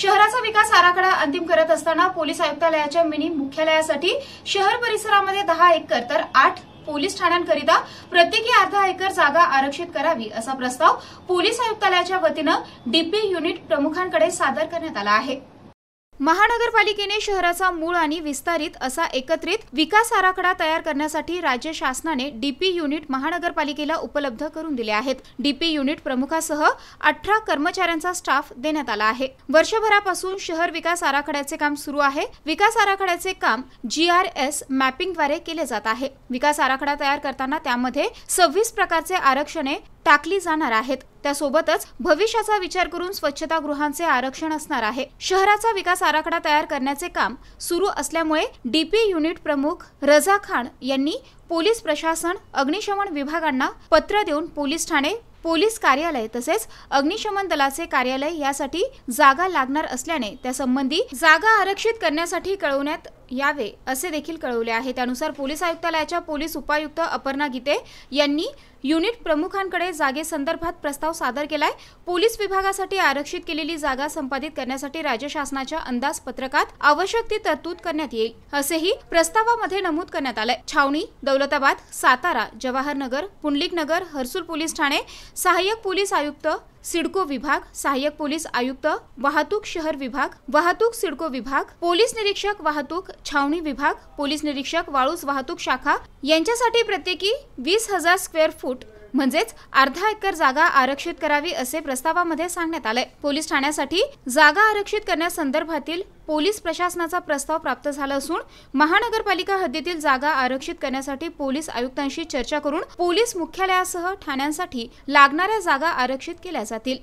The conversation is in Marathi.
शहराचा विकास आराखडा अंतिम करत असताना पोलीस आयुक्तालयाच्या मिनी मुख्यालयासाठी शहर परिसरामध्ये दहा एकर तर आठ पोलीस ठाण्यांकरिता प्रत्येकी अर्धा एकर जागा आरक्षित करावी असा प्रस्ताव पोलीस आयुक्तालयाच्या वतीनं डीपी युनिट प्रमुखांकडे सादर करण्यात आला आहे महानगरपालिकेने शहराचा मूळ आणि विस्तारित असा एकत्रित विकास आराखडा तयार करण्यासाठी राज्य शासनाने डीपी युनिट महानगरपालिकेला उपलब्ध करून दिले आहेत डीपी युनिट प्रमुखासह अठरा कर्मचाऱ्यांचा स्टाफ देण्यात आला आहे वर्षभरापासून शहर विकास आराखड्याचे काम सुरू आहे विकास आराखड्याचे काम जी आर एस मॅपिंगद्वारे केले जात आहे विकास आराखडा तयार करताना त्यामध्ये सव्वीस प्रकारचे आरक्षणे टाकली जाणार आहेत त्यासोबतच भविष्याचा विचार करून स्वच्छतागृहांचे आरक्षण असणार आहे शहराचा विकास आराखडा तयार करण्याचे काम सुरू असल्यामुळे डीपी युनिट प्रमुख रझा खान यांनी पोलीस प्रशासन अग्निशमन विभागांना पत्र देऊन पोलीस ठाणे पोलीस कार्यालय तसेच अग्निशमन दलाचे कार्यालय यासाठी जागा लागणार असल्याने त्यासंबंधी जागा आरक्षित करण्यासाठी कळवण्यात यावे असे देखील कळवले आहे त्यानुसार पोलीस आयुक्तालयाच्या पोलीस उपायुक्त अपर्णा गीते यांनी युनिट प्रमुखांकडे जागेसंदर्भात प्रस्ताव सादर केलाय पोलीस विभागासाठी आरक्षित केलेली जागा संपादित करण्यासाठी राज्य शासनाच्या अंदाजपत्रकात आवश्यक ती तरतूद करण्यात येईल असेही प्रस्तावामध्ये नमूद करण्यात आलंय छावणी दौलताबाद सातारा जवाहरनगर नगर हर्सूल पोलीस ठाणे सहाय्यक पोलीस आयुक्त सिडको विभाग सहाय्यक पोलीस आयुक्त वाहतूक शहर विभाग वाहतूक सिडको विभाग पोलीस निरीक्षक वाहतूक छावणी विभाग पोलीस निरीक्षक वाळूस वाहतूक शाखा यांच्यासाठी प्रत्येकी वीस हजार स्क्वेअर फूट म्हणजेच अर्धा एकर जागा आरक्षित करावी असे प्रस्तावामध्ये सांगण्यात आले पोलीस ठाण्यासाठी जागा आरक्षित करण्यासंदर्भातील पोलीस प्रशासनाचा प्रस्ताव प्राप्त झाला असून महानगरपालिका हद्दीतील जागा आरक्षित करण्यासाठी पोलीस आयुक्तांशी चर्चा करून पोलीस मुख्यालयासह ठाण्यांसाठी लागणाऱ्या जागा आरक्षित केल्या जातील